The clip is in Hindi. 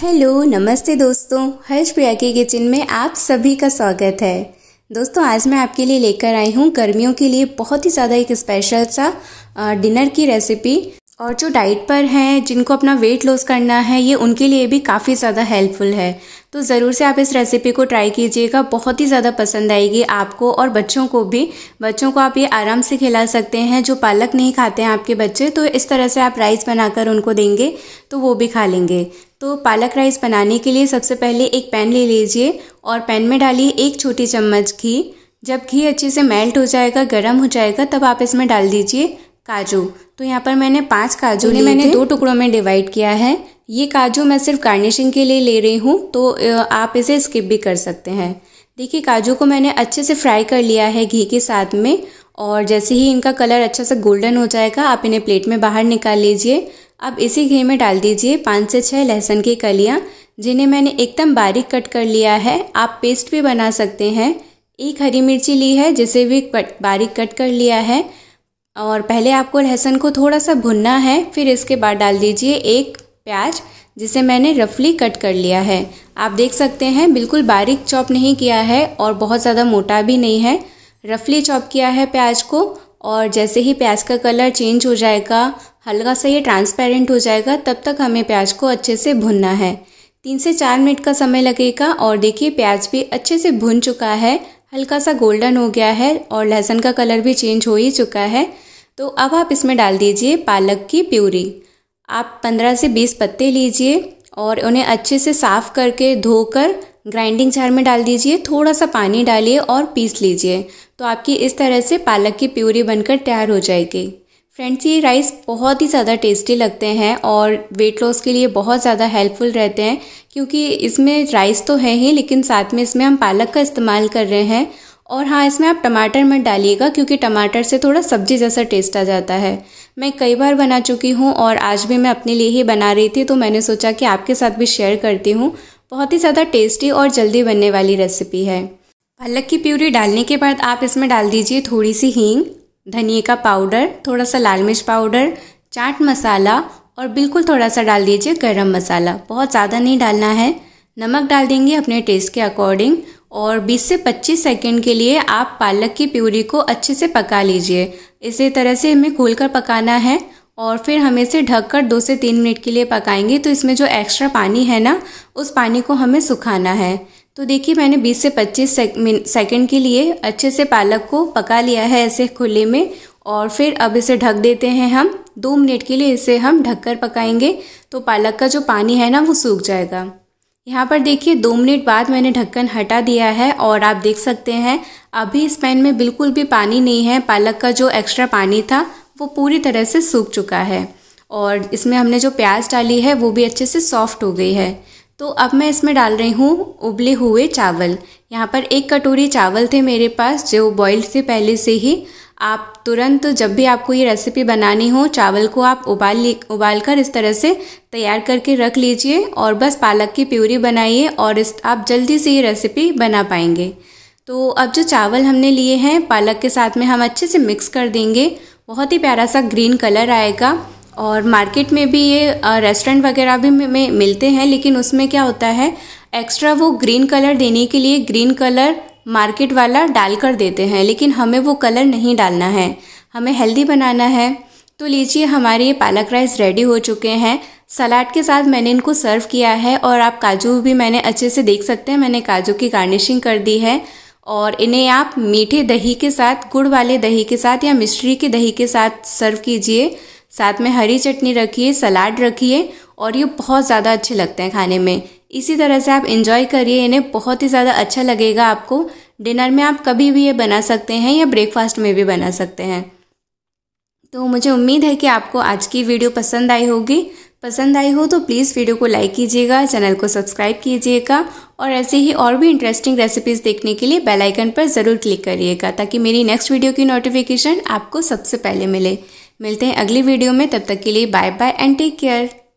हेलो नमस्ते दोस्तों हर्ष प्रिया के किचन में आप सभी का स्वागत है दोस्तों आज मैं आपके लिए लेकर आई हूँ गर्मियों के लिए बहुत ही ज़्यादा एक स्पेशल सा डिनर की रेसिपी और जो डाइट पर हैं जिनको अपना वेट लॉस करना है ये उनके लिए भी काफ़ी ज़्यादा हेल्पफुल है तो ज़रूर से आप इस रेसिपी को ट्राई कीजिएगा बहुत ही ज़्यादा पसंद आएगी आपको और बच्चों को भी बच्चों को आप ये आराम से खिला सकते हैं जो पालक नहीं खाते हैं आपके बच्चे तो इस तरह से आप राइस बनाकर उनको देंगे तो वो भी खा लेंगे तो पालक राइस बनाने के लिए सबसे पहले एक पैन ले लीजिए और पैन में डालिए एक छोटी चम्मच घी जब घी अच्छे से मेल्ट हो जाएगा गर्म हो जाएगा तब आप इसमें डाल दीजिए काजू तो यहाँ पर मैंने पांच काजू ने तो मैंने दो टुकड़ों में डिवाइड किया है ये काजू मैं सिर्फ गार्निशिंग के लिए ले रही हूँ तो आप इसे स्किप भी कर सकते हैं देखिए काजू को मैंने अच्छे से फ्राई कर लिया है घी के साथ में और जैसे ही इनका कलर अच्छा सा गोल्डन हो जाएगा आप इन्हें प्लेट में बाहर निकाल लीजिए अब इसी घी में डाल दीजिए पाँच से छः लहसुन की कलियाँ जिन्हें मैंने एकदम बारीक कट कर लिया है आप पेस्ट भी बना सकते हैं एक हरी मिर्ची ली है जिसे भी बारीक कट कर लिया है और पहले आपको लहसुन को थोड़ा सा भुनना है फिर इसके बाद डाल दीजिए एक प्याज जिसे मैंने रफली कट कर लिया है आप देख सकते हैं बिल्कुल बारीक चॉप नहीं किया है और बहुत ज़्यादा मोटा भी नहीं है रफली चॉप किया है प्याज को और जैसे ही प्याज का कलर चेंज हो जाएगा हल्का सा ये ट्रांसपेरेंट हो जाएगा तब तक हमें प्याज को अच्छे से भुनना है तीन से चार मिनट का समय लगेगा और देखिए प्याज भी अच्छे से भुन चुका है हल्का सा गोल्डन हो गया है और लहसुन का कलर भी चेंज हो ही चुका है तो अब आप इसमें डाल दीजिए पालक की प्यूरी आप 15 से 20 पत्ते लीजिए और उन्हें अच्छे से साफ़ करके धोकर ग्राइंडिंग जार में डाल दीजिए थोड़ा सा पानी डालिए और पीस लीजिए तो आपकी इस तरह से पालक की प्यूरी बनकर तैयार हो जाएगी फ्रेंड्स ये राइस बहुत ही ज़्यादा टेस्टी लगते हैं और वेट लॉस के लिए बहुत ज़्यादा हेल्पफुल रहते हैं क्योंकि इसमें राइस तो है ही लेकिन साथ में इसमें हम पालक का इस्तेमाल कर रहे हैं और हाँ इसमें आप टमाटर मत डालिएगा क्योंकि टमाटर से थोड़ा सब्जी जैसा टेस्ट आ जाता है मैं कई बार बना चुकी हूँ और आज भी मैं अपने लिए ही बना रही थी तो मैंने सोचा कि आपके साथ भी शेयर करती हूँ बहुत ही ज़्यादा टेस्टी और जल्दी बनने वाली रेसिपी है पालक की प्यूरी डालने के बाद आप इसमें डाल दीजिए थोड़ी सी हींग धनिए का पाउडर थोड़ा सा लाल मिर्च पाउडर चाट मसाला और बिल्कुल थोड़ा सा डाल दीजिए गरम मसाला बहुत ज़्यादा नहीं डालना है नमक डाल देंगे अपने टेस्ट के अकॉर्डिंग और 20 से 25 सेकंड के लिए आप पालक की प्यूरी को अच्छे से पका लीजिए इसी तरह से हमें खोल कर पकाना है और फिर हमें इसे ढककर दो से तीन मिनट के लिए पकाएंगे तो इसमें जो एक्स्ट्रा पानी है ना उस पानी को हमें सुखाना है तो देखिए मैंने 20 से 25 सेकंड के लिए अच्छे से पालक को पका लिया है ऐसे खुले में और फिर अब इसे ढक देते हैं हम दो मिनट के लिए इसे हम ढककर पकाएंगे तो पालक का जो पानी है ना वो सूख जाएगा यहाँ पर देखिए दो मिनट बाद मैंने ढक्कन हटा दिया है और आप देख सकते हैं अभी इस पैन में बिल्कुल भी पानी नहीं है पालक का जो एक्स्ट्रा पानी था वो पूरी तरह से सूख चुका है और इसमें हमने जो प्याज डाली है वो भी अच्छे से सॉफ्ट हो गई है तो अब मैं इसमें डाल रही हूँ उबले हुए चावल यहाँ पर एक कटोरी चावल थे मेरे पास जो बॉइल्ड थे पहले से ही आप तुरंत जब भी आपको ये रेसिपी बनानी हो चावल को आप उबाल ले उबाल कर इस तरह से तैयार करके रख लीजिए और बस पालक की प्यूरी बनाइए और इस आप जल्दी से ये रेसिपी बना पाएंगे तो अब जो चावल हमने लिए हैं पालक के साथ में हम अच्छे से मिक्स कर देंगे बहुत ही प्यारा सा ग्रीन कलर आएगा और मार्केट में भी ये रेस्टोरेंट वगैरह भी में मिलते हैं लेकिन उसमें क्या होता है एक्स्ट्रा वो ग्रीन कलर देने के लिए ग्रीन कलर मार्केट वाला डाल कर देते हैं लेकिन हमें वो कलर नहीं डालना है हमें हेल्दी बनाना है तो लीजिए हमारे ये पालक राइस रेडी हो चुके हैं सलाद के साथ मैंने इनको सर्व किया है और आप काजू भी मैंने अच्छे से देख सकते हैं मैंने काजू की गार्निशिंग कर दी है और इन्हें आप मीठे दही के साथ गुड़ वाले दही के साथ या मिश्री के दही के साथ सर्व कीजिए साथ में हरी चटनी रखिए सलाद रखिए और ये बहुत ज़्यादा अच्छे लगते हैं खाने में इसी तरह से आप इंजॉय करिए इन्हें बहुत ही ज़्यादा अच्छा लगेगा आपको डिनर में आप कभी भी ये बना सकते हैं या ब्रेकफास्ट में भी बना सकते हैं तो मुझे उम्मीद है कि आपको आज की वीडियो पसंद आई होगी पसंद आई हो तो प्लीज़ वीडियो को लाइक कीजिएगा चैनल को सब्सक्राइब कीजिएगा और ऐसे ही और भी इंटरेस्टिंग रेसिपीज़ देखने के लिए बेल आइकन पर ज़रूर क्लिक करिएगा ताकि मेरी नेक्स्ट वीडियो की नोटिफिकेशन आपको सबसे पहले मिले मिलते हैं अगली वीडियो में तब तक के लिए bye bye and take care